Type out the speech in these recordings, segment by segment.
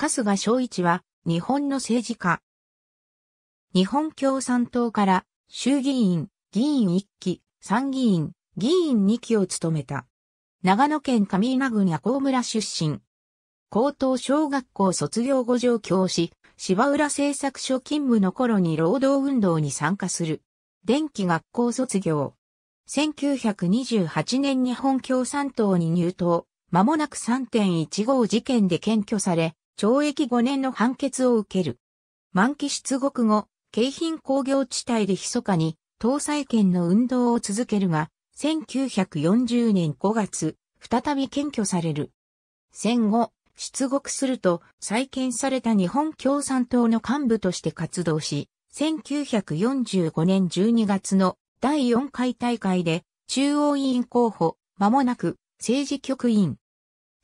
春日正一は、日本の政治家。日本共産党から衆議院、議員1期、参議院、議員2期を務めた。長野県上稲郡夜行村出身。高等小学校卒業後上京し、芝浦製作所勤務の頃に労働運動に参加する。電気学校卒業。1928年日本共産党に入党、間もなく3.15事件で検挙され、懲役5年の判決を受ける。満期出国後、京浜工業地帯で密かに、搭載権の運動を続けるが、1940年5月、再び検挙される。戦後、出国すると再建された日本共産党の幹部として活動し、1945年12月の第4回大会で中央委員候補、間もなく政治局員、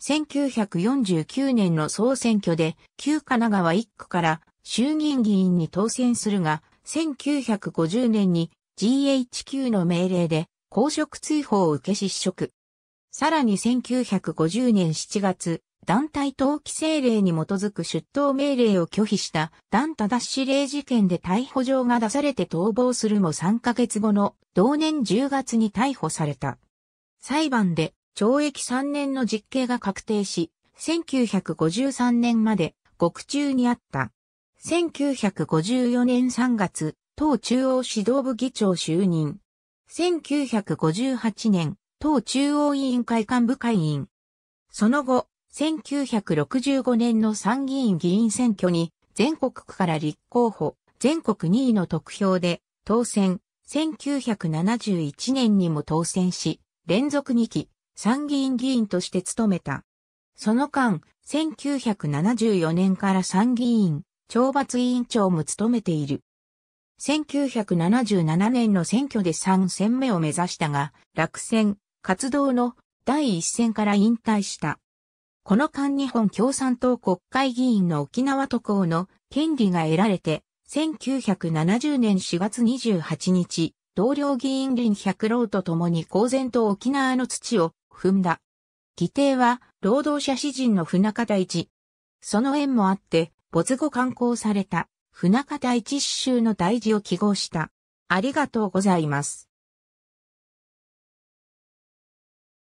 1949年の総選挙で旧神奈川1区から衆議院議員に当選するが、1950年に GHQ の命令で公職追放を受け失職。さらに1950年7月、団体登記制令に基づく出頭命令を拒否した団田脱指令事件で逮捕状が出されて逃亡するも3ヶ月後の同年10月に逮捕された。裁判で懲役3年の実刑が確定し、1953年まで獄中にあった。1954年3月、党中央指導部議長就任。1958年、党中央委員会幹部会員。その後、1965年の参議院議員選挙に全国区から立候補、全国2位の得票で当選、1971年にも当選し、連続2期、参議院議員として務めた。その間、1974年から参議院、懲罰委員長も務めている。1977年の選挙で3選目を目指したが、落選、活動の第一線から引退した。この間日本共産党国会議員の沖縄渡航の権利が得られて、1970年4月28日、同僚議員林百郎と共に公然と沖縄の土を踏んだ。規定は、労働者詩人の船方一。その縁もあって、没後刊行された、船方一詩集の大事を記号した。ありがとうございます。